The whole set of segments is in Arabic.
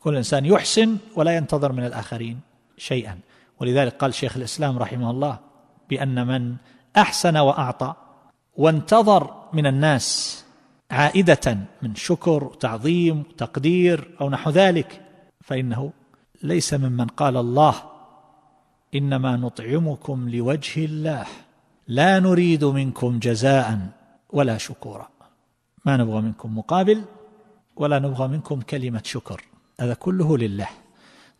كل إنسان يحسن ولا ينتظر من الآخرين شيئا ولذلك قال شيخ الإسلام رحمه الله بأن من أحسن وأعطى وانتظر من الناس عائدة من شكر تعظيم تقدير أو نحو ذلك فإنه ليس ممن قال الله إنما نطعمكم لوجه الله لا نريد منكم جزاء ولا شكورا ما نبغى منكم مقابل ولا نبغى منكم كلمة شكر هذا كله لله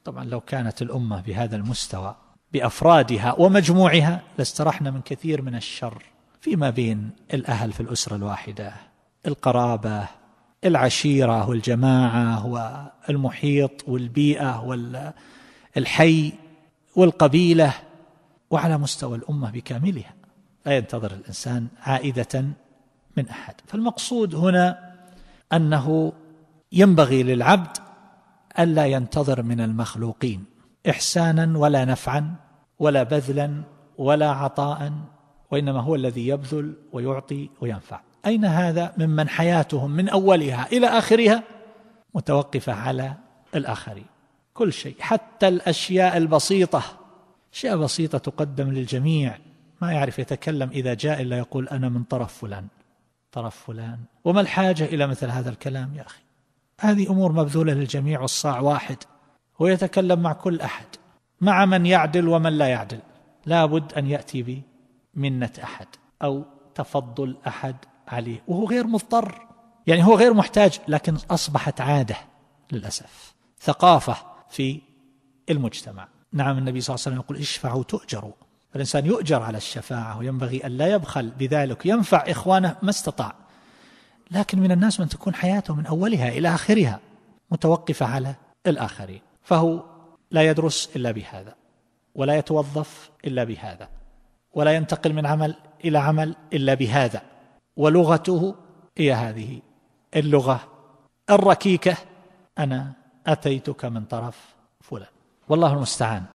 طبعا لو كانت الأمة بهذا المستوى بأفرادها ومجموعها لاسترحنا من كثير من الشر فيما بين الأهل في الأسرة الواحدة القرابة العشيرة والجماعة والمحيط والبيئة والحي والقبيلة وعلى مستوى الأمة بكاملها لا ينتظر الإنسان عائدة من أحد فالمقصود هنا أنه ينبغي للعبد ألا ينتظر من المخلوقين إحسانا ولا نفعا ولا بذلا ولا عطاء وإنما هو الذي يبذل ويعطي وينفع أين هذا ممن حياتهم من أولها إلى آخرها متوقفة على الآخرين كل شيء حتى الأشياء البسيطة أشياء بسيطة تقدم للجميع ما يعرف يتكلم إذا جاء إلا يقول أنا من طرف فلان طرف فلان وما الحاجة إلى مثل هذا الكلام يا أخي هذه امور مبذوله للجميع والصاع واحد ويتكلم مع كل احد مع من يعدل ومن لا يعدل لابد ان ياتي بمنه احد او تفضل احد عليه وهو غير مضطر يعني هو غير محتاج لكن اصبحت عاده للاسف ثقافه في المجتمع نعم النبي صلى الله عليه وسلم يقول اشفعوا تؤجروا فالإنسان يؤجر على الشفاعة وينبغي أن لا يبخل بذلك ينفع إخوانه ما استطاع لكن من الناس من تكون حياته من أولها إلى آخرها متوقفة على الآخرين فهو لا يدرس إلا بهذا ولا يتوظف إلا بهذا ولا ينتقل من عمل إلى عمل إلا بهذا ولغته هي هذه اللغة الركيكة أنا أتيتك من طرف فلان والله المستعان